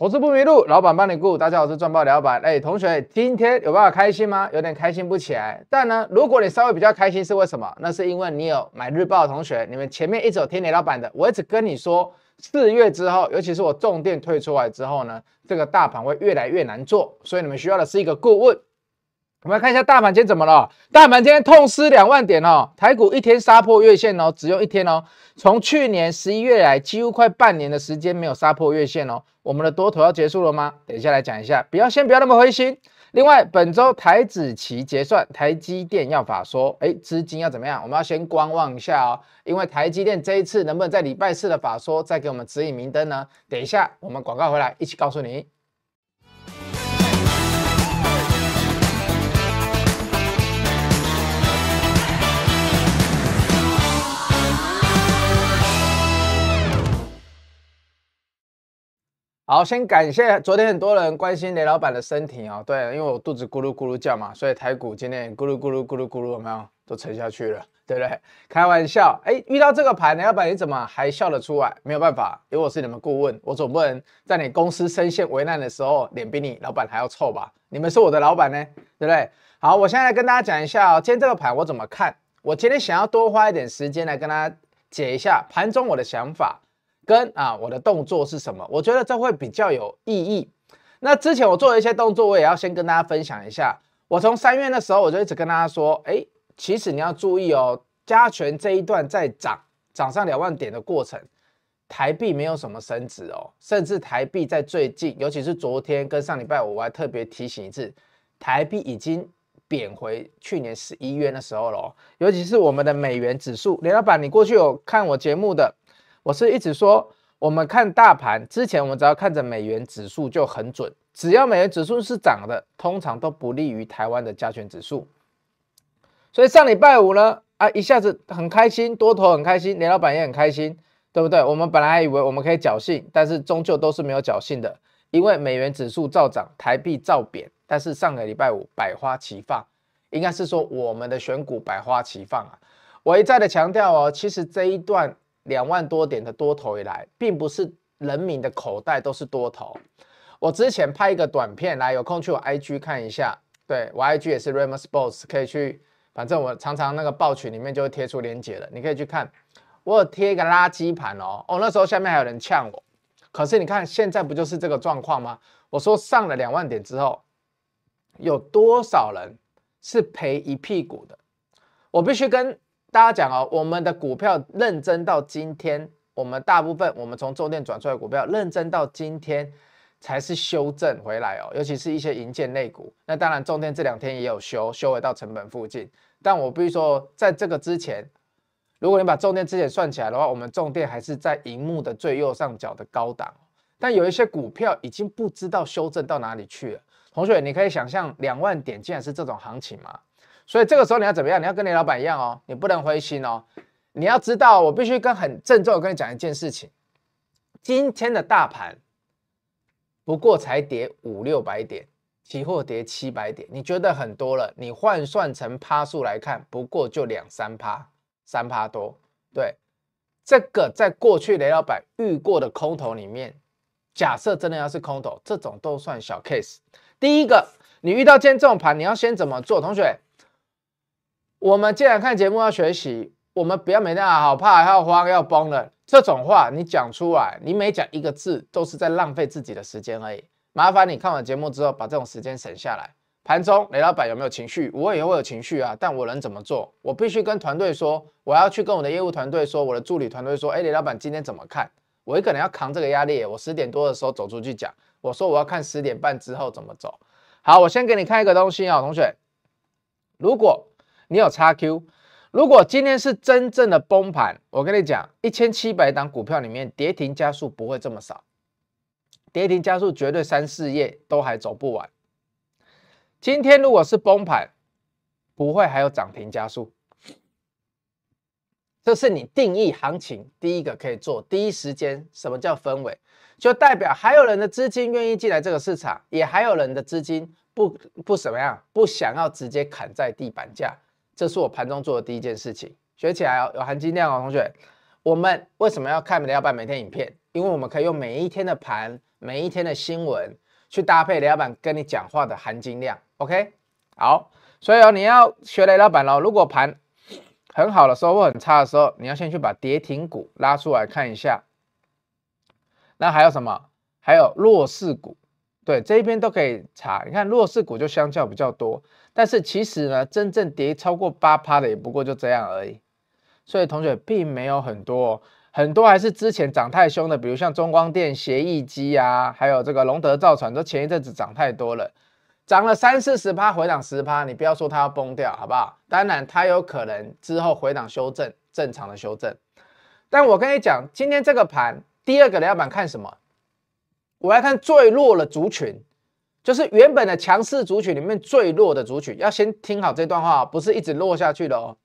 投资不迷路，老板帮你顾。大家好，我是赚李老板。哎，同学，今天有办法开心吗？有点开心不起来。但呢，如果你稍微比较开心，是为什么？那是因为你有买日报的同学。你们前面一直有听雷老板的，我一直跟你说，四月之后，尤其是我重电退出来之后呢，这个大盘会越来越难做。所以你们需要的是一个顾问。我们来看一下大盘今天怎么了？大盘今天痛失两万点哦，台股一天杀破月线哦，只用一天哦，从去年十一月来，几乎快半年的时间没有杀破月线哦。我们的多头要结束了吗？等一下来讲一下，不要先不要那么灰心。另外，本周台子期结算，台积电要法说，哎，资金要怎么样？我们要先观望一下哦，因为台积电这一次能不能在礼拜四的法说再给我们指引明灯呢？等一下我们广告回来一起告诉你。好，先感谢昨天很多人关心雷老板的身体哦。对，因为我肚子咕噜咕噜叫嘛，所以台股今天咕噜咕噜咕噜咕噜有没有都沉下去了，对不对？开玩笑，哎，遇到这个盘，雷老板你怎么还笑得出来？没有办法，因为我是你们顾问，我总不能在你公司身陷危难的时候，脸比你老板还要臭吧？你们是我的老板呢，对不对？好，我现在跟大家讲一下哦，今天这个盘我怎么看？我今天想要多花一点时间来跟大家解一下盘中我的想法。跟啊，我的动作是什么？我觉得这会比较有意义。那之前我做了一些动作，我也要先跟大家分享一下。我从三月的时候，我就一直跟大家说，哎，其实你要注意哦，加权这一段在涨，涨上两万点的过程，台币没有什么升值哦，甚至台币在最近，尤其是昨天跟上礼拜，我还特别提醒一次，台币已经贬回去年十一月那时候了。尤其是我们的美元指数，林老板，你过去有看我节目的？我是一直说，我们看大盘之前，我们只要看着美元指数就很准。只要美元指数是涨的，通常都不利于台湾的加权指数。所以上礼拜五呢，啊，一下子很开心，多头很开心，连老板也很开心，对不对？我们本来以为我们可以侥幸，但是终究都是没有侥幸的，因为美元指数照涨，台币照贬。但是上个礼拜五百花齐放，应该是说我们的选股百花齐放啊。我一再的强调哦，其实这一段。两万多点的多头以来，并不是人民的口袋都是多头。我之前拍一个短片来，有空去我 IG 看一下。对，我 IG 也是 r a m u s Boss，可以去。反正我常常那个报群里面就会贴出链接了，你可以去看。我有贴一个垃圾盘哦，哦那时候下面还有人呛我。可是你看，现在不就是这个状况吗？我说上了两万点之后，有多少人是赔一屁股的？我必须跟。大家讲哦，我们的股票认真到今天，我们大部分我们从重点转出来的股票认真到今天才是修正回来哦，尤其是一些银建类股。那当然中电这两天也有修，修回到成本附近。但我必须说在这个之前，如果你把中电之前算起来的话，我们中电还是在荧幕的最右上角的高档。但有一些股票已经不知道修正到哪里去了。同学，你可以想象两万点竟然是这种行情吗？所以这个时候你要怎么样？你要跟雷老板一样哦，你不能灰心哦。你要知道，我必须跟很郑重跟你讲一件事情：今天的大盘不过才跌五六百点，期货跌七百点，你觉得很多了？你换算成趴数来看，不过就两三趴，三趴多。对，这个在过去雷老板遇过的空头里面，假设真的要是空头，这种都算小 case。第一个，你遇到今天这种盘，你要先怎么做，同学？我们既然看节目要学习，我们不要每天啊好怕、要慌、要崩了这种话，你讲出来，你每讲一个字都是在浪费自己的时间而已。麻烦你看完节目之后，把这种时间省下来。盘中雷老板有没有情绪？我也会有情绪啊，但我能怎么做？我必须跟团队说，我要去跟我的业务团队说，我的助理团队说，哎，雷老板今天怎么看？我可能要扛这个压力。我十点多的时候走出去讲，我说我要看十点半之后怎么走。好，我先给你看一个东西啊，同学，如果。你有叉 Q，如果今天是真正的崩盘，我跟你讲，一千七百档股票里面跌停加速不会这么少，跌停加速绝对三四页都还走不完。今天如果是崩盘，不会还有涨停加速，这是你定义行情第一个可以做第一时间。什么叫分围？就代表还有人的资金愿意进来这个市场，也还有人的资金不不怎么样，不想要直接砍在地板价。这是我盘中做的第一件事情，学起来哦，有含金量哦，同学。我们为什么要看雷老板每天影片？因为我们可以用每一天的盘，每一天的新闻，去搭配雷老板跟你讲话的含金量。OK，好，所以哦，你要学雷老板喽。如果盘很好的时候或很差的时候，你要先去把跌停股拉出来看一下。那还有什么？还有弱势股，对，这一边都可以查。你看弱势股就相较比较多。但是其实呢，真正跌超过八趴的也不过就这样而已，所以同学并没有很多，很多还是之前涨太凶的，比如像中光电、协议机啊，还有这个龙德造船，都前一阵子涨太多了，涨了三四十趴，回档十趴，你不要说它要崩掉，好不好？当然它有可能之后回档修正，正常的修正。但我跟你讲，今天这个盘第二个料板看什么？我要看最弱的族群。就是原本的强势族群里面最弱的族群，要先听好这段话不是一直落下去的哦，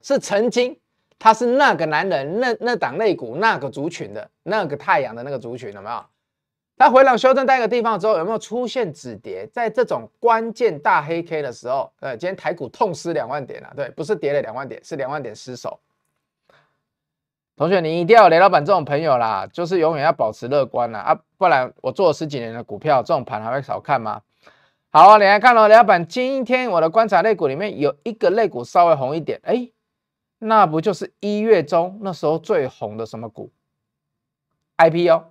是曾经他是那个男人那那档肋股那个族群的那个太阳的那个族群，有没有？他回档修正在一个地方之后，有没有出现止跌？在这种关键大黑 K 的时候，呃，今天台股痛失两万点了，对，不是跌了两万点，是两万点失守。同学，你一定要雷老板这种朋友啦，就是永远要保持乐观啦啊，不然我做了十几年的股票，这种盘还会少看吗？好你来看喽，老板，今天我的观察类股里面有一个类股稍微红一点，哎，那不就是一月中那时候最红的什么股？IPO，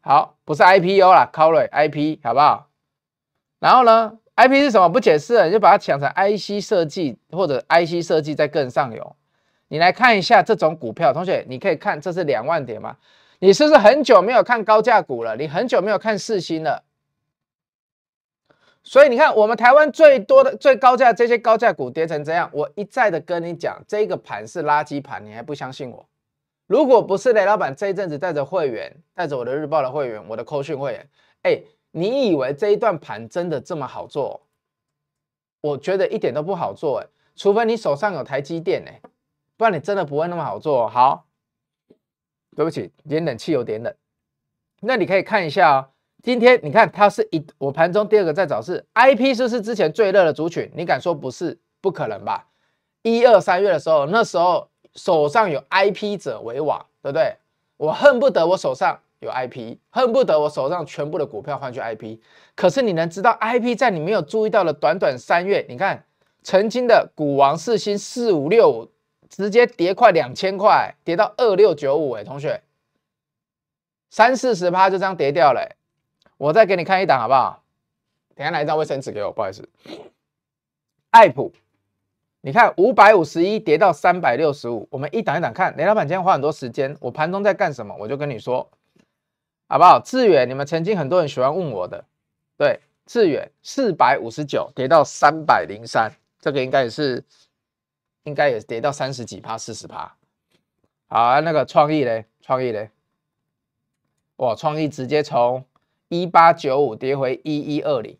好，不是 IPO 啦，Corey IP，好不好？然后呢，IP 是什么？不解释，你就把它想成 IC 设计或者 IC 设计在更上游。你来看一下这种股票，同学，你可以看这是两万点吗？你是不是很久没有看高价股了？你很久没有看四星了？所以你看，我们台湾最多的最高价这些高价股跌成这样，我一再的跟你讲，这个盘是垃圾盘，你还不相信我？如果不是雷老板这一阵子带着会员，带着我的日报的会员，我的扣讯会员，哎，你以为这一段盘真的这么好做？我觉得一点都不好做，哎，除非你手上有台积电，哎。不然你真的不会那么好做好。对不起，有点冷，气有点冷。那你可以看一下哦，今天你看它是一我盘中第二个在找是 IP，是不是之前最热的族群？你敢说不是？不可能吧？一二三月的时候，那时候手上有 IP 者为王，对不对？我恨不得我手上有 IP，恨不得我手上全部的股票换去 IP。可是你能知道 IP 在你没有注意到的短短三月？你看曾经的股王四星四五六。直接跌快两千块，跌到二六九五哎，同学，三四十趴就这样跌掉嘞。我再给你看一档好不好？等下来一张卫生纸给我，不好意思。爱普，你看五百五十一跌到三百六十五，我们一档一档看。雷老板今天花很多时间，我盘中在干什么，我就跟你说，好不好？志远，你们曾经很多人喜欢问我的，对，志远四百五十九跌到三百零三，这个应该也是。应该也跌到三十几趴、四十趴。好，啊，那个创意嘞，创意嘞，哇，创意直接从一八九五跌回一一二零。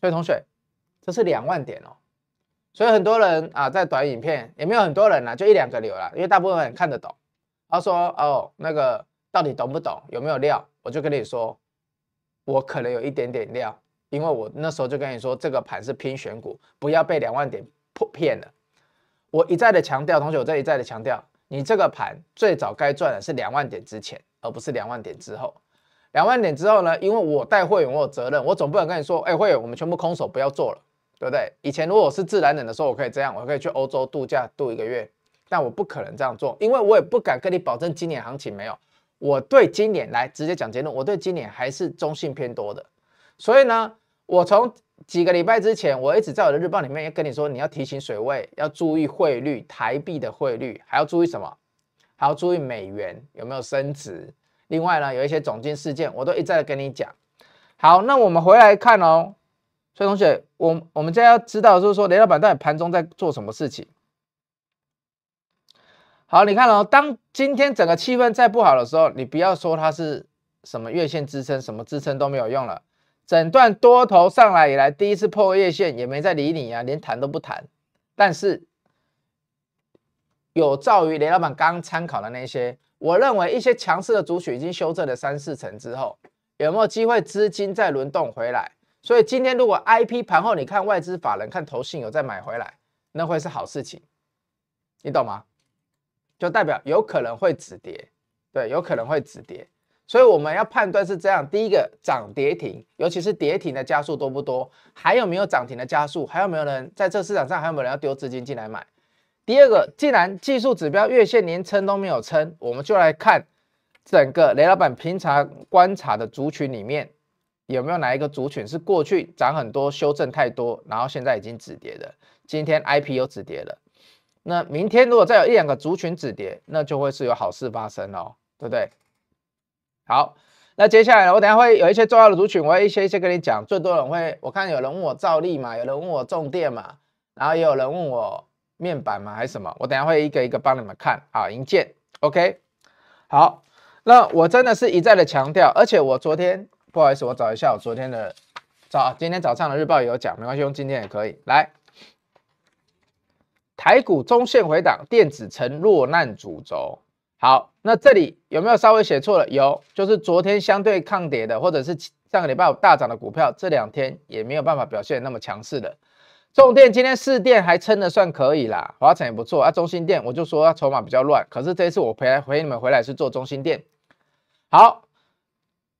所以同学，这是两万点哦。所以很多人啊，在短影片也没有很多人呐，就一两个流了。因为大部分人看得懂，他说：“哦，那个到底懂不懂？有没有料？”我就跟你说，我可能有一点点料，因为我那时候就跟你说，这个盘是偏选股，不要被两万点破骗了。我一再的强调，同学，我这一再的强调，你这个盘最早该赚的是两万点之前，而不是两万点之后。两万点之后呢，因为我带会员，我有责任，我总不能跟你说，哎，会员，我们全部空手不要做了，对不对？以前如果是自然冷的时候，我可以这样，我可以去欧洲度假度一个月，但我不可能这样做，因为我也不敢跟你保证今年行情没有。我对今年来直接讲结论，我对今年还是中性偏多的。所以呢，我从几个礼拜之前，我一直在我的日报里面要跟你说，你要提醒水位，要注意汇率，台币的汇率，还要注意什么？还要注意美元有没有升值。另外呢，有一些总金事件，我都一再的跟你讲。好，那我们回来看哦。所以同学，我我们现在要知道，就是说雷老板到底盘中在做什么事情。好，你看哦，当今天整个气氛再不好的时候，你不要说它是什么月线支撑，什么支撑都没有用了。整段多头上来以来第一次破月线，也没再理你呀，连谈都不谈。但是有照于雷老板刚参考的那些，我认为一些强势的主序已经修正了三四成之后，有没有机会资金再轮动回来？所以今天如果 I P 盘后，你看外资法人看投信有再买回来，那会是好事情，你懂吗？就代表有可能会止跌，对，有可能会止跌。所以我们要判断是这样：第一个涨跌停，尤其是跌停的加速多不多？还有没有涨停的加速？还有没有人在这市场上？还有没有人要丢资金进来买？第二个，既然技术指标月线连撑都没有撑，我们就来看整个雷老板平常观察的族群里面，有没有哪一个族群是过去涨很多、修正太多，然后现在已经止跌的？今天 i p 又止跌了，那明天如果再有一两个族群止跌，那就会是有好事发生哦，对不对？好，那接下来我等下会有一些重要的族群，我会一些一些跟你讲。最多人会，我看有人问我照例嘛，有人问我重电嘛，然后也有人问我面板嘛，还是什么？我等下会一个一个帮你们看啊。银建，OK？好，那我真的是一再的强调，而且我昨天不好意思，我找一下我昨天的早今天早上的日报也有讲，没关系，用今天也可以。来，台股中线回档，电子呈落难主轴。好。那这里有没有稍微写错了？有，就是昨天相对抗跌的，或者是上个礼拜五大涨的股票，这两天也没有办法表现那么强势的。重电今天四电还撑的算可以啦，华晨也不错啊，中心电我就说筹码比较乱，可是这一次我陪来回你们回来是做中心电，好。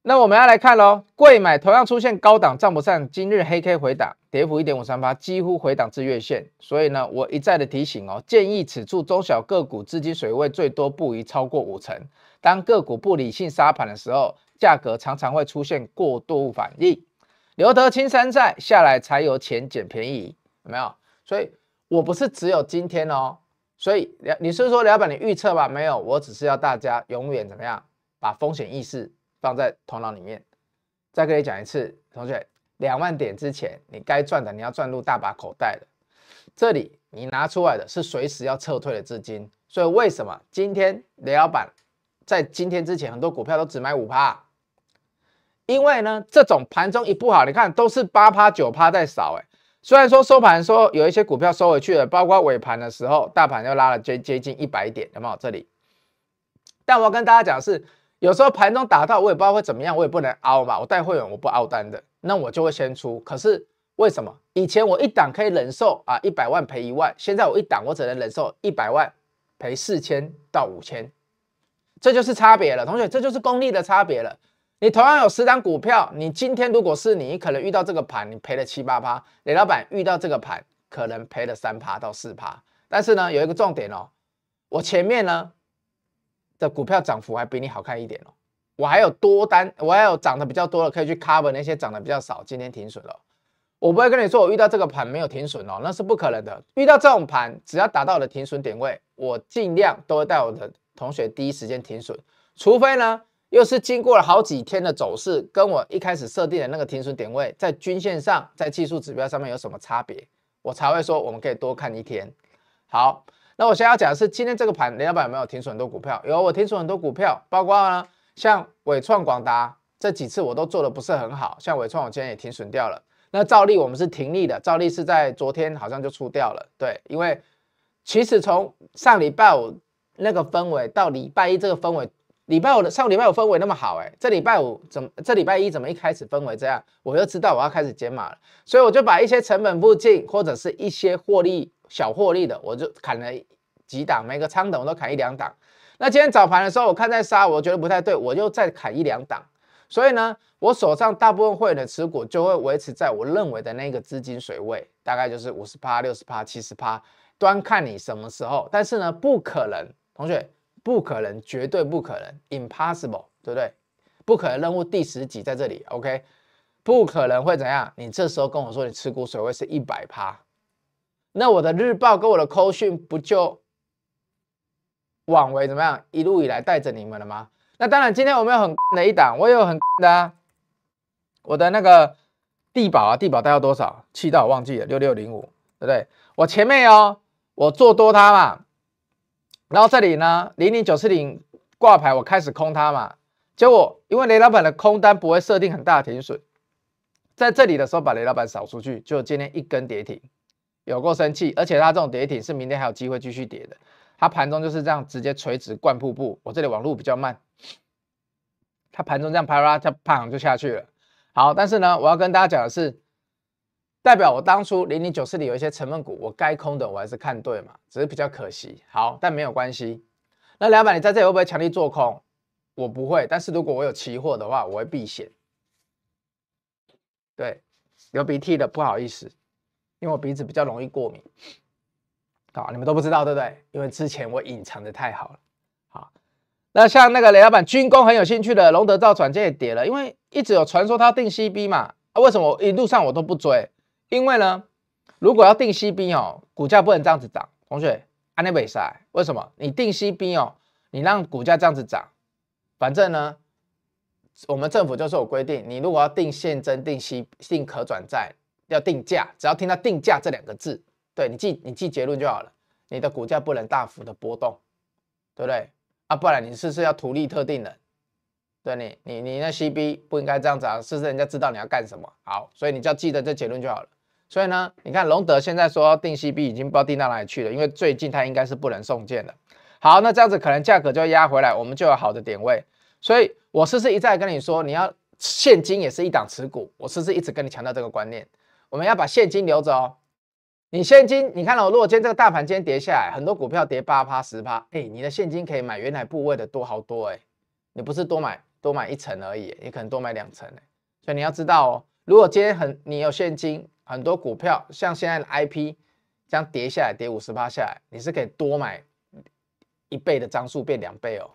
那我们要来看喽，贵买同样出现高档站不上，今日黑 K 回档，跌幅一点五三八，几乎回档至月线。所以呢，我一再的提醒哦，建议此处中小个股资金水位最多不宜超过五成。当个股不理性杀盘的时候，价格常常会出现过度反应。留得青山在，下来才有钱捡便宜，有没有？所以，我不是只有今天哦。所以，你是说老板你预测吧？没有，我只是要大家永远怎么样，把风险意识。放在头脑里面，再跟你讲一次，同学，两万点之前，你该赚的你要赚入大把口袋的。这里你拿出来的是随时要撤退的资金，所以为什么今天雷老板在今天之前很多股票都只买五趴？因为呢，这种盘中一不好，你看都是八趴九趴在扫哎。虽然说收盘说有一些股票收回去了，包括尾盘的时候，大盘又拉了接接近一百点，有没有？这里，但我要跟大家讲是。有时候盘中打到我也不知道会怎么样，我也不能凹嘛，我带会员我不凹单的，那我就会先出。可是为什么以前我一档可以忍受啊一百万赔一万，现在我一档我只能忍受一百万赔四千到五千，这就是差别了，同学，这就是功力的差别了。你同样有十张股票，你今天如果是你，可能遇到这个盘你赔了七八趴，雷老板遇到这个盘可能赔了三趴到四趴，但是呢有一个重点哦，我前面呢。的股票涨幅还比你好看一点哦。我还有多单，我还有涨的比较多的，可以去 cover 那些涨的比较少，今天停损了。我不会跟你说我遇到这个盘没有停损哦，那是不可能的。遇到这种盘，只要达到了停损点位，我尽量都会带我的同学第一时间停损，除非呢，又是经过了好几天的走势，跟我一开始设定的那个停损点位在均线上、在技术指标上面有什么差别，我才会说我们可以多看一天。好。那我现在讲的是今天这个盘，林老板有没有停损很多股票？有，我停损很多股票，包括呢像伟创、广达这几次我都做的不是很好。像伟创，我今天也停损掉了。那照例我们是停利的，照例是在昨天好像就出掉了。对，因为其实从上礼拜五那个氛围到礼拜一这个氛围，礼拜五的上礼拜五氛围那么好，哎，这礼拜五怎这礼拜一怎么一开始氛围这样，我就知道我要开始减码了，所以我就把一些成本附近或者是一些获利。小获利的，我就砍了几档，每个仓等我都砍一两档。那今天早盘的时候，我看在杀，我觉得不太对，我就再砍一两档。所以呢，我手上大部分会员的持股就会维持在我认为的那个资金水位，大概就是五十趴、六十趴、七十趴。端看你什么时候，但是呢，不可能，同学，不可能，绝对不可能，impossible，对不对？不可能任务第十集在这里，OK，不可能会怎样？你这时候跟我说你持股水位是一百趴。那我的日报跟我的扣讯不就枉为怎么样一路以来带着你们了吗？那当然，今天我们有很的一档，我有很的我的那个地保啊，地保大概多少？气到我忘记了，六六零五，对不对？我前面哦，我做多它嘛，然后这里呢，零零九四零挂牌，我开始空它嘛，结果因为雷老板的空单不会设定很大的停损，在这里的时候把雷老板扫出去，就今天一根跌停。有过生气，而且它这种叠停是明天还有机会继续叠的。它盘中就是这样直接垂直灌瀑布。我这里网路比较慢，它盘中这样啪啪啪砰就下去了。好，但是呢，我要跟大家讲的是，代表我当初零零九四里有一些成分股，我该空的我还是看对嘛，只是比较可惜。好，但没有关系。那老板，你在这里会不会强力做空？我不会，但是如果我有期货的话，我会避险。对，流鼻涕了，不好意思。因为我鼻子比较容易过敏，啊，你们都不知道对不对？因为之前我隐藏的太好了，好，那像那个雷老板军工很有兴趣的隆德兆软接也跌了，因为一直有传说要定 c B 嘛，啊，为什么我一路上我都不追？因为呢，如果要定 c B 哦，股价不能这样子涨，同学安 n a l 为什么？你定 c B 哦，你让股价这样子涨，反正呢，我们政府就是有规定，你如果要定现增定息定可转债。要定价，只要听到定价这两个字，对你记你记结论就好了。你的股价不能大幅的波动，对不对？啊，不然你不是要图立特定的，对你你你那 CB 不应该这样子啊，是不是人家知道你要干什么。好，所以你就要记得这结论就好了。所以呢，你看隆德现在说定 CB 已经不知道定到哪里去了，因为最近它应该是不能送件的。好，那这样子可能价格就压回来，我们就有好的点位。所以，我是不是一再跟你说，你要现金也是一档持股，我是不是一直跟你强调这个观念。我们要把现金留着哦。你现金，你看了，如果今天这个大盘今天跌下来，很多股票跌八趴、十趴，哎，你的现金可以买原来部位的多好多哎。你不是多买多买一层而已，你可能多买两层哎。所以你要知道哦，如果今天很你有现金，很多股票像现在的 IP 这样跌下来，跌五十趴下来，你是可以多买一倍的张数变两倍哦，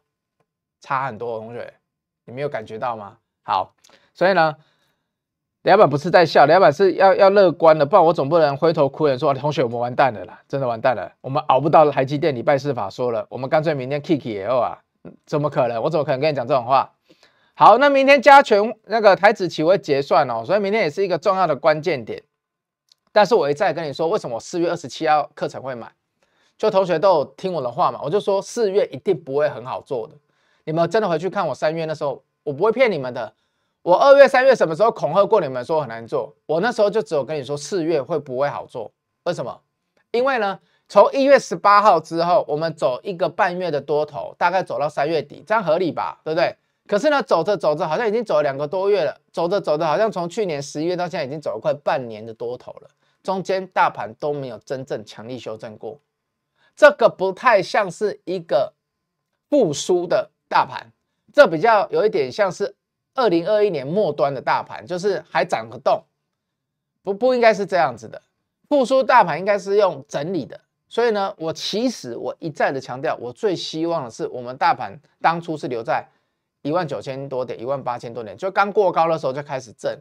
差很多同学，你没有感觉到吗？好，所以呢。老板不是在笑，老板是要要乐观的，不然我总不能回头哭脸说，同学我们完蛋了啦，真的完蛋了，我们熬不到台积电礼拜四法说了，我们干脆明天 kick 也要啊，怎么可能？我怎么可能跟你讲这种话？好，那明天加权那个台子企会结算哦，所以明天也是一个重要的关键点。但是我一再跟你说，为什么我四月二十七号课程会买？就同学都有听我的话嘛，我就说四月一定不会很好做的。你们真的回去看我三月那时候，我不会骗你们的。我二月、三月什么时候恐吓过你们说很难做？我那时候就只有跟你说四月会不会好做？为什么？因为呢，从一月十八号之后，我们走一个半月的多头，大概走到三月底，这样合理吧？对不对？可是呢，走着走着，好像已经走了两个多月了；走着走着，好像从去年十一月到现在已经走了快半年的多头了，中间大盘都没有真正强力修正过，这个不太像是一个复苏的大盘，这比较有一点像是。二零二一年末端的大盘就是还涨不动，不不应该是这样子的，复苏大盘应该是用整理的。所以呢，我其实我一再的强调，我最希望的是我们大盘当初是留在一万九千多点、一万八千多点，就刚过高的时候就开始震。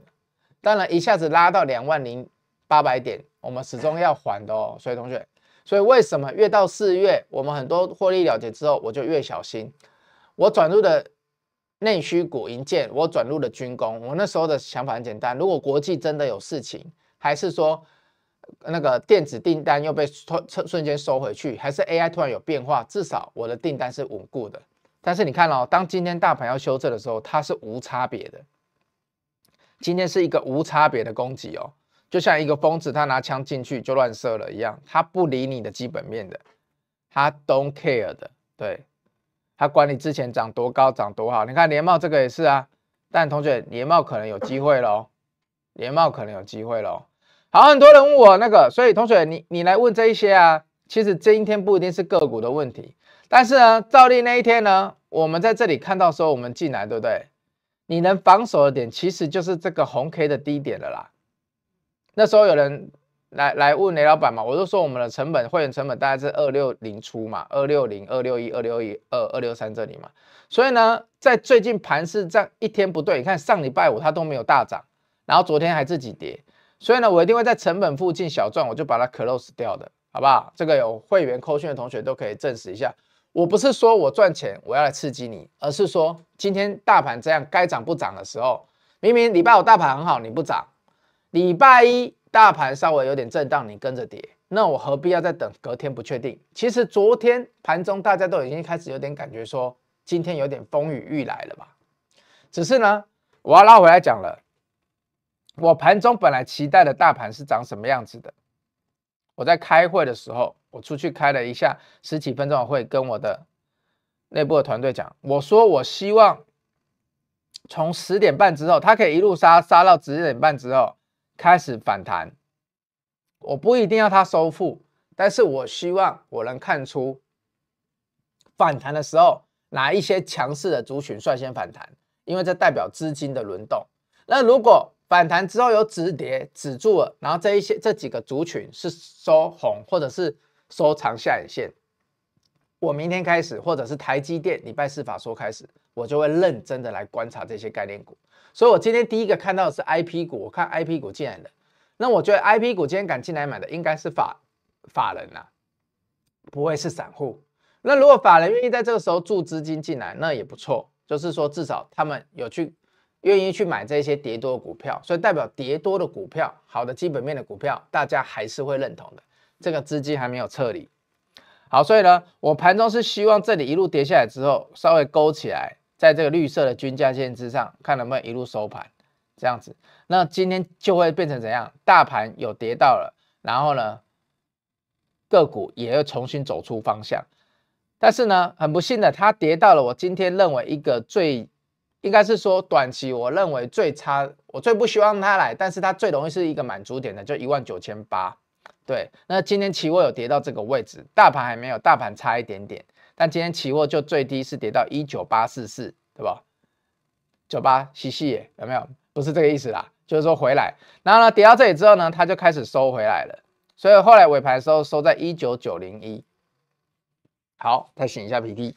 当然，一下子拉到两万零八百点，我们始终要缓的哦。所以同学，所以为什么越到四月，我们很多获利了结之后，我就越小心，我转入的。内需股、银建，我转入了军工。我那时候的想法很简单：，如果国际真的有事情，还是说那个电子订单又被瞬间收回去，还是 AI 突然有变化，至少我的订单是稳固的。但是你看哦，当今天大盘要修正的时候，它是无差别的。今天是一个无差别的攻击哦，就像一个疯子，他拿枪进去就乱射了一样，他不理你的基本面的，他 don't care 的，对。他管你之前涨多高，涨多好，你看联茂这个也是啊。但同学，联茂可能有机会喽，联茂可能有机会喽。好，很多人问我那个，所以同学，你你来问这一些啊，其实今天不一定是个股的问题，但是呢，照例那一天呢，我们在这里看到说我们进来，对不对？你能防守的点，其实就是这个红 K 的低点了啦。那时候有人。来来问雷老板嘛，我就说我们的成本会员成本大概是二六零出嘛，二六零二六一二六一二二六三这里嘛，所以呢，在最近盘市这样一天不对，你看上礼拜五它都没有大涨，然后昨天还自己跌，所以呢，我一定会在成本附近小赚，我就把它 c l o s e 掉的，好不好？这个有会员扣讯的同学都可以证实一下，我不是说我赚钱我要来刺激你，而是说今天大盘这样该涨不涨的时候，明明礼拜五大盘很好你不涨，礼拜一。大盘稍微有点震荡，你跟着跌，那我何必要再等隔天不确定？其实昨天盘中大家都已经开始有点感觉，说今天有点风雨欲来了吧。只是呢，我要拉回来讲了，我盘中本来期待的大盘是长什么样子的？我在开会的时候，我出去开了一下十几分钟的会，跟我的内部的团队讲，我说我希望从十点半之后，它可以一路杀杀到十点半之后。开始反弹，我不一定要它收复，但是我希望我能看出反弹的时候哪一些强势的族群率先反弹，因为这代表资金的轮动。那如果反弹之后有止跌止住了，然后这一些这几个族群是收红或者是收长下影线，我明天开始或者是台积电礼拜四法说开始，我就会认真的来观察这些概念股。所以，我今天第一个看到的是 IP 股，我看 IP 股进来的。那我觉得 IP 股今天敢进来买的，应该是法法人呐，不会是散户。那如果法人愿意在这个时候注资金进来，那也不错。就是说，至少他们有去愿意去买这些跌多的股票，所以代表跌多的股票，好的基本面的股票，大家还是会认同的。这个资金还没有撤离。好，所以呢，我盘中是希望这里一路跌下来之后，稍微勾起来。在这个绿色的均价线之上，看能不能一路收盘，这样子，那今天就会变成怎样？大盘有跌到了，然后呢，个股也要重新走出方向。但是呢，很不幸的，它跌到了我今天认为一个最，应该是说短期我认为最差，我最不希望它来，但是它最容易是一个满足点的，就一万九千八。对，那今天期货有跌到这个位置，大盘还没有，大盘差一点点。但今天期货就最低是跌到一九八四四，对吧？九八嘻四，有没有？不是这个意思啦，就是说回来。然后呢，跌到这里之后呢，它就开始收回来了。所以后来尾盘时候收在一九九零一。好，再醒一下 p 涕。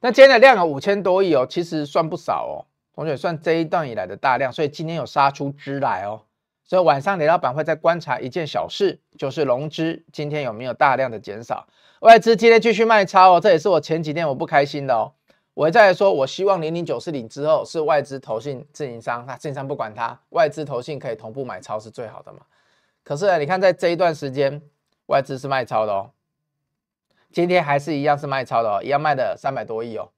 那今天的量有五千多亿哦，其实算不少哦，我学算这一段以来的大量，所以今天有杀出支来哦。所以晚上雷老板会在观察一件小事，就是融资今天有没有大量的减少？外资今天继续卖超哦，这也是我前几天我不开心的哦。我再来说，我希望零零九四零之后是外资投信自营商，那自营商不管它，外资投信可以同步买超是最好的嘛？可是你看，在这一段时间，外资是卖超的哦，今天还是一样是卖超的哦，一样卖的三百多亿哦，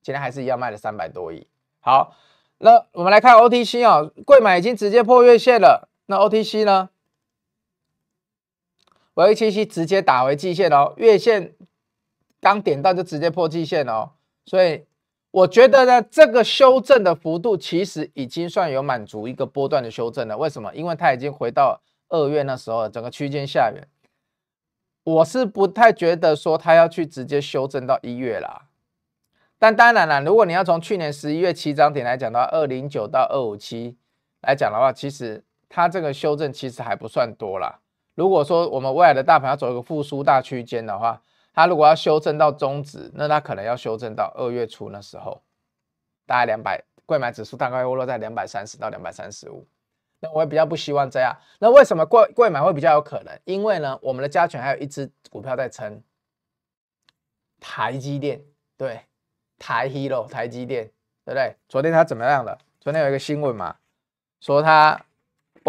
今天还是一样卖了三百多亿。好，那我们来看 OTC 哦，贵买已经直接破月线了。那 O T C 呢？O T C 直接打回季线哦，月线刚点到就直接破季线哦，所以我觉得呢，这个修正的幅度其实已经算有满足一个波段的修正了。为什么？因为它已经回到二月那时候整个区间下缘。我是不太觉得说它要去直接修正到一月啦。但当然啦，如果你要从去年十一月起涨点来讲的话，二零九到二五七来讲的话，其实。它这个修正其实还不算多啦。如果说我们未来的大盘要走一个复苏大区间的话，它如果要修正到中止，那它可能要修正到二月初那时候，大概两百贵买指数大概会落在两百三十到两百三十五。那我也比较不希望这样。那为什么贵贵买会比较有可能？因为呢，我们的加权还有一只股票在撑，台积电对，台 hero 台积电对不对？昨天它怎么样了？昨天有一个新闻嘛，说它。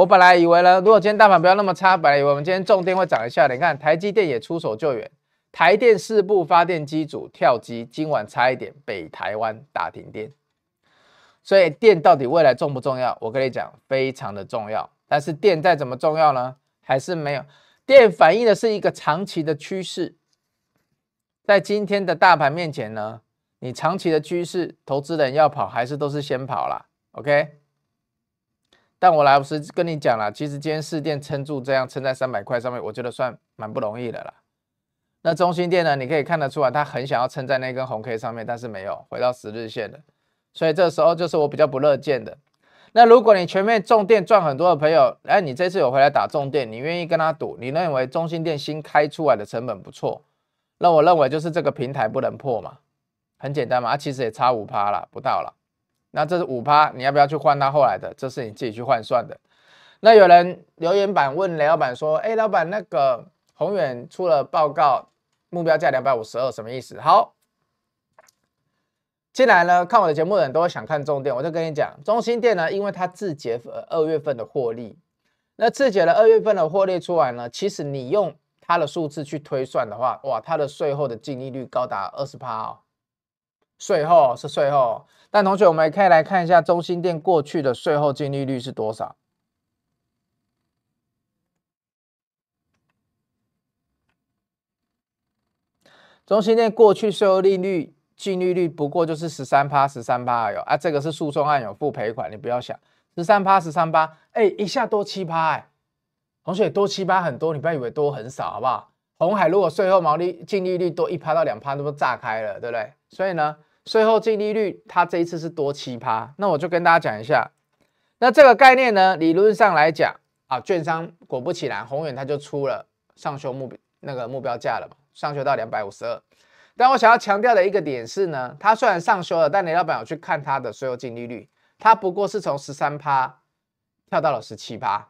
我本来以为呢，如果今天大盘不要那么差，本来我们今天重电会涨一下。你看，台积电也出手救援，台电四部发电机组跳机，今晚差一点北台湾大停电。所以，电到底未来重不重要？我跟你讲，非常的重要。但是，电再怎么重要呢，还是没有电反映的是一个长期的趋势。在今天的大盘面前呢，你长期的趋势，投资人要跑还是都是先跑了。OK。但我老实跟你讲了，其实今天四店撑住这样撑在三百块上面，我觉得算蛮不容易的啦。那中心店呢，你可以看得出来，它很想要撑在那根红 K 上面，但是没有回到十日线的，所以这时候就是我比较不乐见的。那如果你前面重店赚很多的朋友，哎，你这次有回来打重店，你愿意跟他赌？你认为中心店新开出来的成本不错？那我认为就是这个平台不能破嘛，很简单嘛，其实也差五趴了，不到了。那这是五趴，你要不要去换它？后来的这是你自己去换算的。那有人留言板问雷老板说：“哎，老板，那个宏远出了报告，目标价两百五十二，什么意思？”好，进来呢，看我的节目的人，都会想看重点。我就跟你讲，中心店呢，因为它自结二月份的获利，那自节的二月份的获利出来呢，其实你用它的数字去推算的话，哇，它的税后的净利率高达二十趴哦，税后是税后。但同学，我们也可以来看一下中心店过去的税后净利率是多少。中心店过去税后利率净利率不过就是十三趴，十三趴而已。啊，这个是诉讼案有付赔款，你不要想十三趴十三趴，哎，一下多七趴哎，同学多七趴很多，你不要以为多很少好不好？红海如果税后毛利净利率多一趴到两趴，那不炸开了，对不对？所以呢？税后净利率，它这一次是多七趴，那我就跟大家讲一下，那这个概念呢，理论上来讲啊，券商果不其然，宏远它就出了上修目那个目标价了嘛，上修到两百五十二。但我想要强调的一个点是呢，它虽然上修了，但你要不要去看它的税后净利率？它不过是从十三趴跳到了十七趴。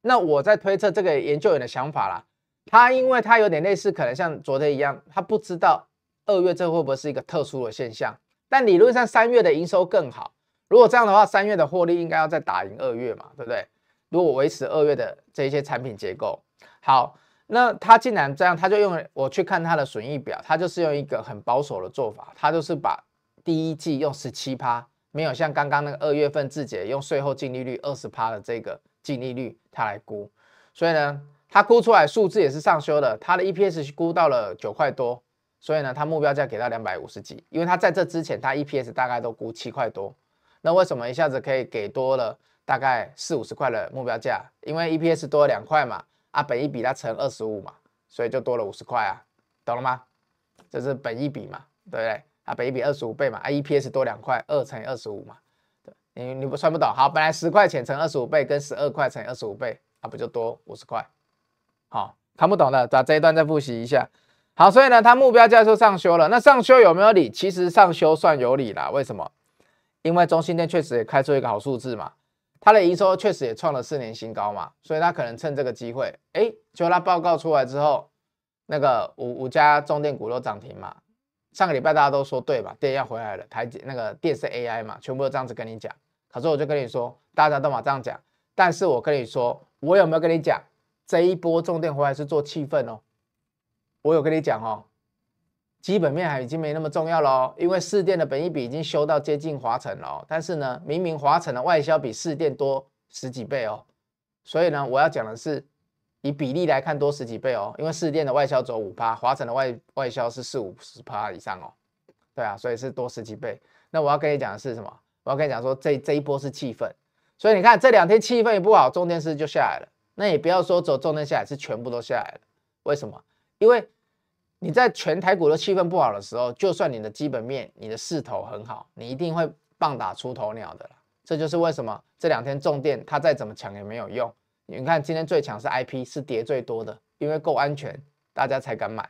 那我在推测这个研究员的想法啦，他因为他有点类似，可能像昨天一样，他不知道。二月这会不会是一个特殊的现象？但理论上三月的营收更好。如果这样的话，三月的获利应该要再打赢二月嘛，对不对？如果维持二月的这一些产品结构，好，那他竟然这样，他就用我去看他的损益表，他就是用一个很保守的做法，他就是把第一季用十七趴，没有像刚刚那个二月份自己用税后净利率二十趴的这个净利率，他来估。所以呢，他估出来数字也是上修的，他的 EPS 估到了九块多。所以呢，它目标价给到两百五十几，因为它在这之前，它 EPS 大概都估七块多，那为什么一下子可以给多了大概四五十块的目标价？因为 EPS 多两块嘛，啊，本一比它乘二十五嘛，所以就多了五十块啊，懂了吗？这是本一比嘛，对不对？啊，本一比二十五倍嘛，啊，EPS 多两块，二乘以二十五嘛，你你不算不懂？好，本来十块钱乘二十五倍跟十二块乘以二十五倍，啊，不就多五十块？好看不懂的，把这一段再复习一下。好，所以呢，他目标价说上修了，那上修有没有理？其实上修算有理啦，为什么？因为中心店确实也开出一个好数字嘛，它的营收确实也创了四年新高嘛，所以它可能趁这个机会，哎，就果它报告出来之后，那个五五家中电股都涨停嘛。上个礼拜大家都说对吧，电要回来了，台那个电视 AI 嘛，全部都这样子跟你讲。可是我就跟你说，大家都马这样讲，但是我跟你说，我有没有跟你讲，这一波中电回来是做气氛哦。我有跟你讲哦，基本面已经没那么重要了哦，因为四电的本益比已经修到接近华晨了，但是呢，明明华晨的外销比四电多十几倍哦，所以呢，我要讲的是以比例来看多十几倍哦，因为四电的外销走五趴，华晨的外外销是四五十趴以上哦，对啊，所以是多十几倍。那我要跟你讲的是什么？我要跟你讲说，这这一波是气氛，所以你看这两天气氛也不好，中电是就下来了，那也不要说走中电下来是全部都下来了，为什么？因为你在全台股的气氛不好的时候，就算你的基本面、你的势头很好，你一定会棒打出头鸟的这就是为什么这两天重电它再怎么强也没有用。你看今天最强是 IP，是跌最多的，因为够安全，大家才敢买。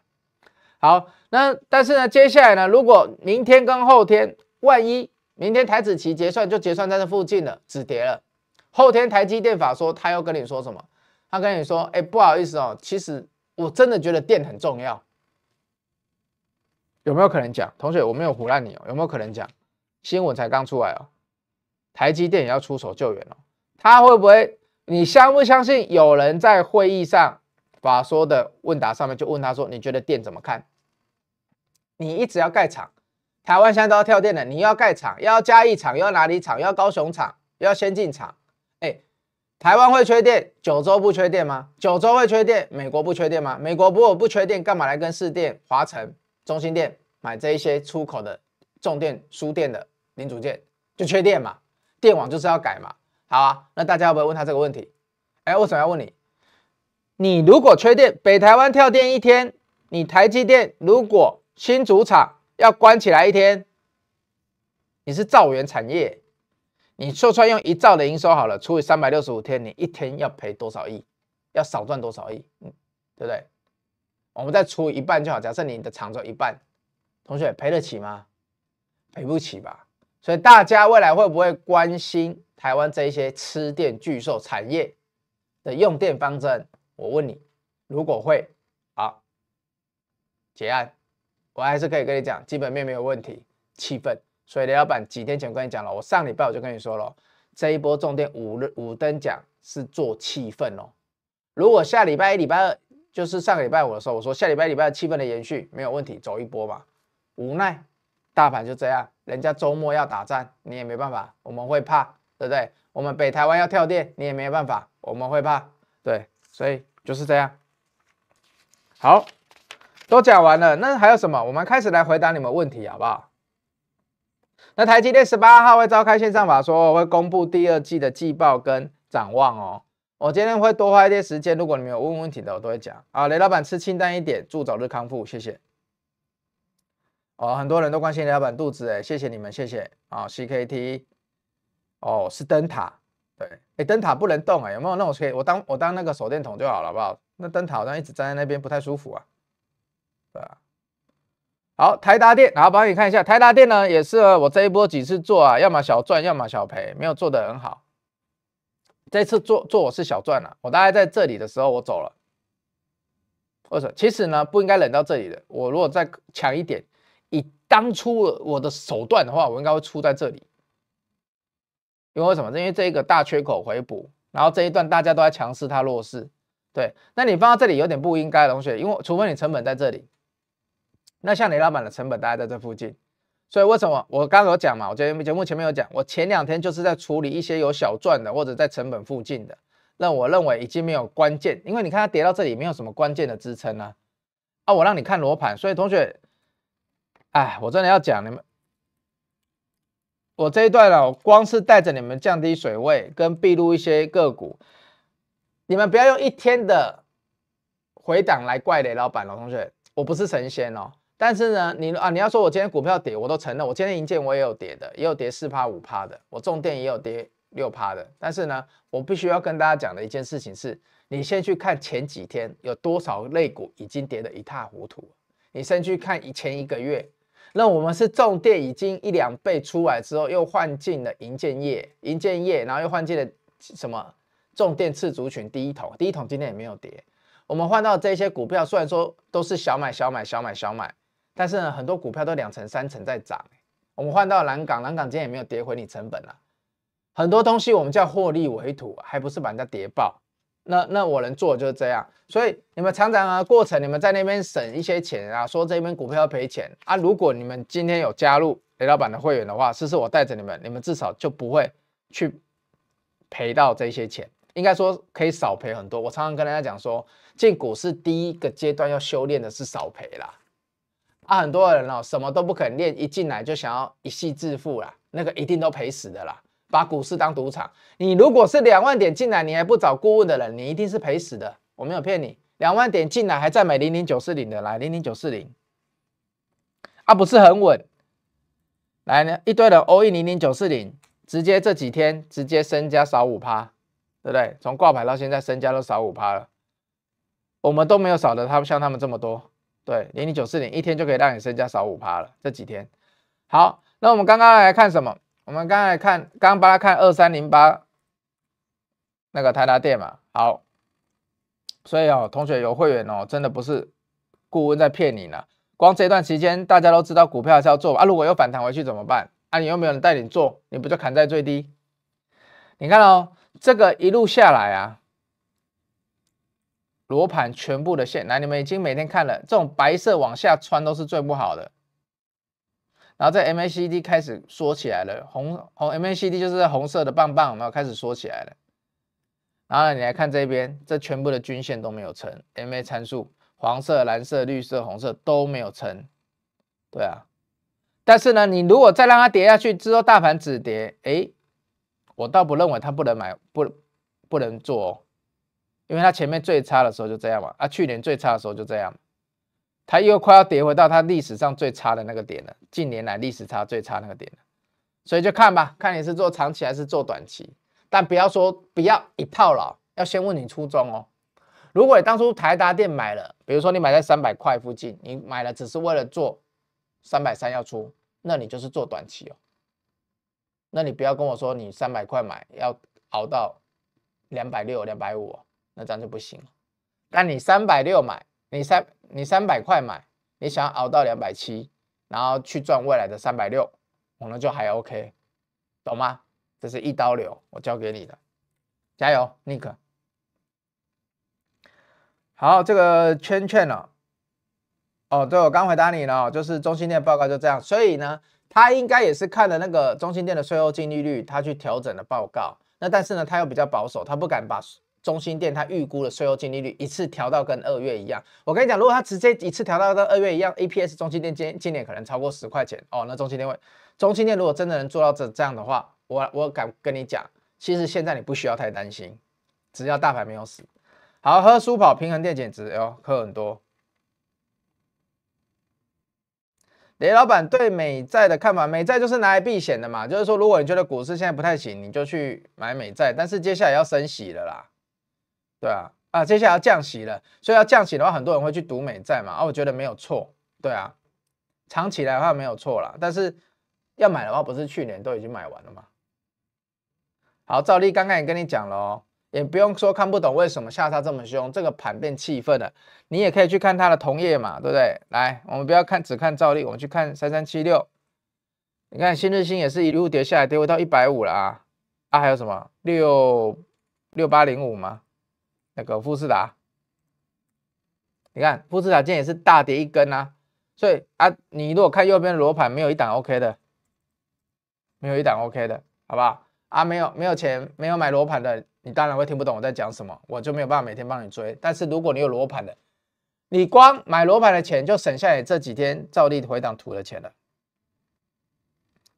好，那但是呢，接下来呢，如果明天跟后天，万一明天台子期结算就结算在这附近了，止跌了，后天台积电法说他要跟你说什么？他跟你说，哎，不好意思哦，其实。我真的觉得电很重要，有没有可能讲？同学，我没有胡乱你哦，有没有可能讲？新闻才刚出来哦，台积电也要出手救援了，他会不会？你相不相信有人在会议上把说的问答上面就问他说，你觉得电怎么看？你一直要盖厂，台湾现在都要跳电了，你要盖厂，要加一场，要哪里厂？要高雄厂？要先进厂？台湾会缺电，九州不缺电吗？九州会缺电，美国不缺电吗？美国如果不缺电，干嘛来跟世电、华晨、中心电买这一些出口的重电、输电的零组件？就缺电嘛，电网就是要改嘛。好啊，那大家要不要问他这个问题？哎，为什么要问你？你如果缺电，北台湾跳电一天，你台积电如果新主厂要关起来一天，你是造元产业。你说出来用一兆的营收好了，除以三百六十五天，你一天要赔多少亿？要少赚多少亿？嗯，对不对？我们再除以一半就好。假设你的厂做一半，同学赔得起吗？赔不起吧。所以大家未来会不会关心台湾这一些吃电巨兽产业的用电方针？我问你，如果会，好结案，我还是可以跟你讲，基本面没有问题，气氛。所以雷老板几天前跟你讲了，我上礼拜我就跟你说了，这一波重点五日五等奖是做气氛哦。如果下礼拜一、礼拜二，就是上个礼拜五的时候，我说下礼拜礼拜二气氛的延续没有问题，走一波嘛。无奈大盘就这样，人家周末要打战，你也没办法，我们会怕，对不对？我们北台湾要跳电，你也没办法，我们会怕，对。所以就是这样。好，都讲完了，那还有什么？我们开始来回答你们问题，好不好？那台积电十八号会召开线上法说，会公布第二季的季报跟展望哦。我今天会多花一点时间，如果你们有问问题的，我都会讲。啊，雷老板吃清淡一点，祝早日康复，谢谢。哦，很多人都关心雷老板肚子，哎，谢谢你们，谢谢。哦 c K T，哦，是灯塔，对，哎，灯塔不能动，哎，有没有那种可以我当我当那个手电筒就好了，好不好？那灯塔好像一直站在那边不太舒服啊，对啊。好，台达电，好，帮你看一下，台达电呢，也是我这一波几次做啊，要么小赚，要么小赔，没有做的很好。这次做做我是小赚了，我大概在这里的时候我走了。为什么？其实呢不应该冷到这里的。我如果再强一点，以当初我的手段的话，我应该会出在这里。因为什么？因为这一个大缺口回补，然后这一段大家都在强势，它弱势，对。那你放到这里有点不应该，同学，因为除非你成本在这里。那像雷老板的成本大概在这附近，所以为什么我刚刚有讲嘛？我节节目前面有讲，我前两天就是在处理一些有小赚的或者在成本附近的，那我认为已经没有关键，因为你看它跌到这里，没有什么关键的支撑呢。啊，我让你看罗盘，所以同学，哎，我真的要讲你们，我这一段啊，我光是带着你们降低水位，跟避入一些个股，你们不要用一天的回档来怪雷老板了。同学，我不是神仙哦。但是呢，你啊，你要说我今天股票跌，我都承认。我今天银建我也有跌的，也有跌四趴五趴的。我重电也有跌六趴的。但是呢，我必须要跟大家讲的一件事情是，你先去看前几天有多少类股已经跌得一塌糊涂。你先去看以前一个月，那我们是重电已经一两倍出来之后，又换进了银建业，银建业，然后又换进了什么重电次族群第一桶，第一桶今天也没有跌。我们换到这些股票，虽然说都是小买小买小买小买。但是呢，很多股票都两层、三层在涨，我们换到蓝港，蓝港今天也没有跌回你成本了。很多东西我们叫获利为土，还不是把人家跌爆。那那我能做的就是这样。所以你们常常的过程，你们在那边省一些钱啊，说这边股票要赔钱啊。如果你们今天有加入雷老板的会员的话，试试我带着你们，你们至少就不会去赔到这些钱，应该说可以少赔很多。我常常跟大家讲说，进股市第一个阶段要修炼的是少赔啦。啊，很多人哦，什么都不肯练，一进来就想要一夕致富了，那个一定都赔死的啦！把股市当赌场，你如果是两万点进来，你还不找顾问的人，你一定是赔死的。我没有骗你，两万点进来还在买零零九四零的，来零零九四零，啊，不是很稳。来呢，一堆人欧一零零九四零，直接这几天直接身家少五趴，对不对？从挂牌到现在身家都少五趴了，我们都没有少的，他们像他们这么多。对，零零九四零一天就可以让你身价少五趴了。这几天，好，那我们刚刚来看什么？我们刚刚看，刚刚帮他看二三零八那个台达电嘛。好，所以哦，同学有会员哦，真的不是顾问在骗你呢。光这段时间，大家都知道股票是要做啊，如果又反弹回去怎么办？啊，你又没有人带你做，你不就砍在最低？你看哦，这个一路下来啊。罗盘全部的线，来你们已经每天看了，这种白色往下穿都是最不好的。然后在 MACD 开始缩起来了，红红 MACD 就是红色的棒棒，然后开始缩起来了。然后你来看这边，这全部的均线都没有撑，MA 参数黄色、蓝色、绿色、红色都没有撑。对啊，但是呢，你如果再让它跌下去之后，大盘止跌，哎，我倒不认为它不能买，不不能做。哦。因为它前面最差的时候就这样嘛，啊，去年最差的时候就这样，它又快要跌回到它历史上最差的那个点了，近年来历史差最差那个点了，所以就看吧，看你是做长期还是做短期，但不要说不要一套了，要先问你初衷哦。如果你当初台达电买了，比如说你买在三百块附近，你买了只是为了做三百三要出，那你就是做短期哦，那你不要跟我说你三百块买要熬到两百六两百五。那这样就不行。那你三百六买，你三你三百块买，你想要熬到两百七，然后去赚未来的三百六，我们就还 OK，懂吗？这是一刀流，我教给你的，加油，Nick。好，这个圈圈呢、哦，对，我刚回答你了，就是中心店报告就这样。所以呢，他应该也是看了那个中心店的税后净利率，他去调整的报告。那但是呢，他又比较保守，他不敢把。中心店它预估的税后净利率一次调到跟二月一样，我跟你讲，如果它直接一次调到跟二月一样，A P S 中心店今今年可能超过十块钱哦，那中心店会，中心店如果真的能做到这这样的话，我我敢跟你讲，其实现在你不需要太担心，只要大盘没有死。好，喝舒跑平衡电减脂哟，喝很多。雷老板对美债的看法，美债就是拿来避险的嘛，就是说如果你觉得股市现在不太行，你就去买美债，但是接下来要升息了啦。对啊，啊，接下来降息了，所以要降息的话，很多人会去赌美债嘛。啊，我觉得没有错，对啊，藏起来的话没有错了。但是要买的话，不是去年都已经买完了吗？好，赵力刚刚也跟你讲了哦，也不用说看不懂，为什么下杀这么凶？这个盘变气愤了，你也可以去看它的同业嘛，对不对？来，我们不要看，只看赵力，我们去看三三七六，你看新日新也是一路跌下来，跌到一百五了啊。啊，还有什么六六八零五吗？那个富士达，你看富士达今天也是大跌一根啊，所以啊，你如果看右边罗盘没有一档 OK 的，没有一档 OK 的，好不好？啊，没有没有钱没有买罗盘的，你当然会听不懂我在讲什么，我就没有办法每天帮你追。但是如果你有罗盘的，你光买罗盘的钱就省下来这几天照例回档图的钱了，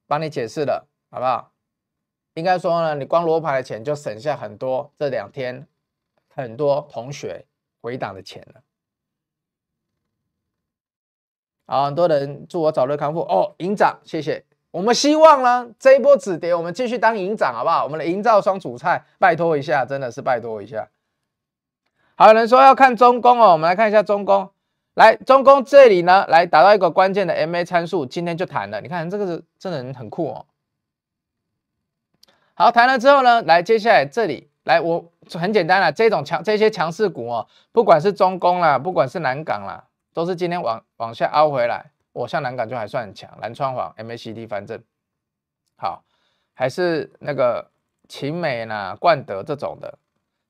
帮你解释了，好不好？应该说呢，你光罗盘的钱就省下很多这两天。很多同学回档的钱了，好，很多人祝我早日康复哦，营长，谢谢。我们希望呢，这一波止跌，我们继续当营长，好不好？我们的营造双主菜，拜托一下，真的是拜托一下。好，有人说要看中宫哦，我们来看一下中宫，来，中宫这里呢，来达到一个关键的 MA 参数，今天就谈了。你看这个是真的很酷哦。好，谈了之后呢，来，接下来这里。来，我很简单了，这种强这些强势股哦，不管是中公啦，不管是南港啦，都是今天往往下凹回来。我像南港就还算强，蓝川黄 MACD 反正好，还是那个秦美啦、冠德这种的，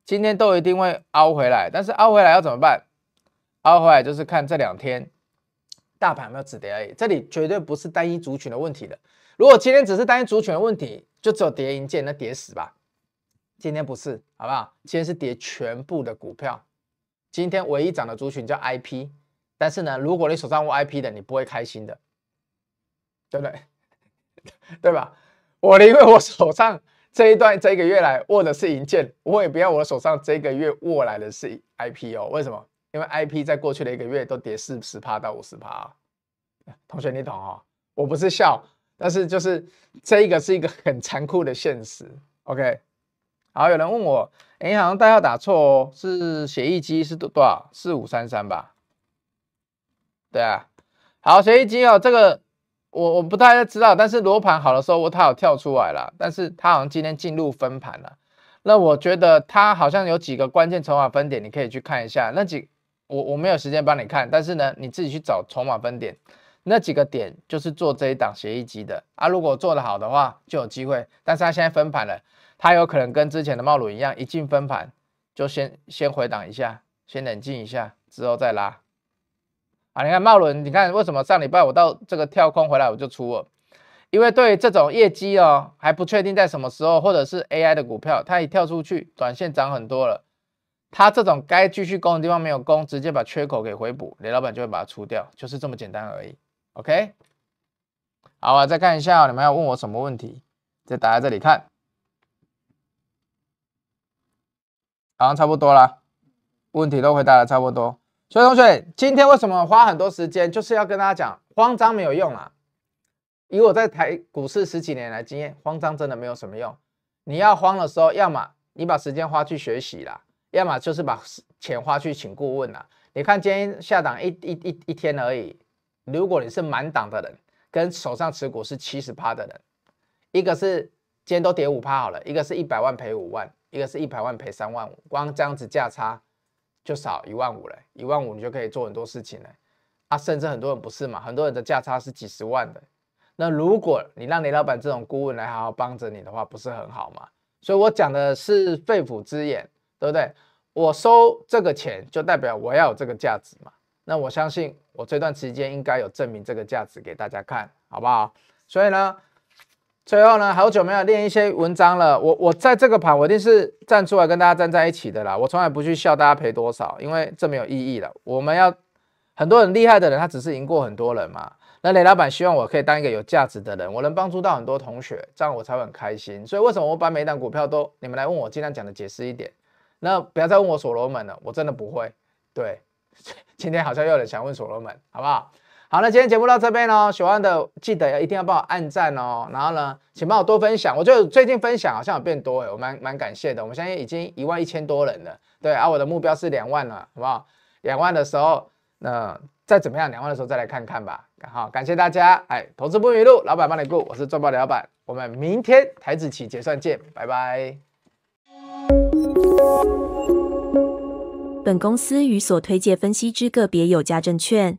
今天都一定会凹回来。但是凹回来要怎么办？凹回来就是看这两天大盘有没有止跌而已。这里绝对不是单一族群的问题的。如果今天只是单一族群的问题，就只有跌银剑那跌死吧。今天不是好不好？今天是跌全部的股票。今天唯一涨的族群叫 I P，但是呢，如果你手上握 I P 的，你不会开心的，对不对？对吧？我宁愿我手上这一段这个月来握的是银剑，我也不要我手上这个月握来的是 I P 哦。为什么？因为 I P 在过去的一个月都跌四十趴到五十趴。同学你懂哦？我不是笑，但是就是这一个是一个很残酷的现实。OK。好，有人问我，哎，行好像代号打错哦，是协议机是多多少？四五三三吧，对啊。好，协议机哦，这个我我不太知道，但是罗盘好的时候，我它有跳出来了，但是它好像今天进入分盘了。那我觉得它好像有几个关键筹码分点，你可以去看一下那几，我我没有时间帮你看，但是呢，你自己去找筹码分点，那几个点就是做这一档协议机的啊。如果做的好的话，就有机会，但是它现在分盘了。它有可能跟之前的茂伦一样，一进分盘就先先回档一下，先冷静一下，之后再拉。啊，你看茂伦，你看为什么上礼拜我到这个跳空回来我就出了，因为对于这种业绩哦还不确定在什么时候，或者是 AI 的股票，它一跳出去，短线涨很多了，它这种该继续攻的地方没有攻，直接把缺口给回补，雷老板就会把它出掉，就是这么简单而已。OK，好啊，再看一下你们要问我什么问题，再打在这里看。好像差不多啦，问题都回答的差不多。所以同学，今天为什么花很多时间，就是要跟大家讲，慌张没有用啦。以我在台股市十几年来经验，慌张真的没有什么用。你要慌的时候，要么你把时间花去学习啦，要么就是把钱花去请顾问啦。你看今天下档一一一一天而已，如果你是满档的人，跟手上持股是七十趴的人，一个是今天都跌五趴好了，一个是一百万赔五万。一个是一百万赔三万五，光这样子价差就少一万五了，一万五你就可以做很多事情了。啊，甚至很多人不是嘛？很多人的价差是几十万的。那如果你让雷老板这种顾问来好好帮着你的话，不是很好嘛？所以我讲的是肺腑之言，对不对？我收这个钱就代表我要有这个价值嘛。那我相信我这段时间应该有证明这个价值给大家看，好不好？所以呢？最后呢，好久没有练一些文章了。我我在这个盘，我一定是站出来跟大家站在一起的啦。我从来不去笑大家赔多少，因为这没有意义了。我们要很多很厉害的人，他只是赢过很多人嘛。那雷老板希望我可以当一个有价值的人，我能帮助到很多同学，这样我才会很开心。所以为什么我把每档股票都你们来问我，尽量讲的解释一点。那不要再问我所罗门了，我真的不会。对，今天好像又有人想问所罗门，好不好？好，那今天节目到这边喽。喜欢的记得一定要帮我按赞哦。然后呢，请帮我多分享。我就最近分享好像有变多哎，我蛮蛮感谢的。我们现在已经一万一千多人了，对。而我的目标是两万了，好不好？两万的时候，那再怎么样，两万的时候再来看看吧。好，感谢大家。哎，投资不迷路，老板帮你顾，我是赚报的老板。我们明天台子起结算见，拜拜。本公司与所推介分析之个别有价证券。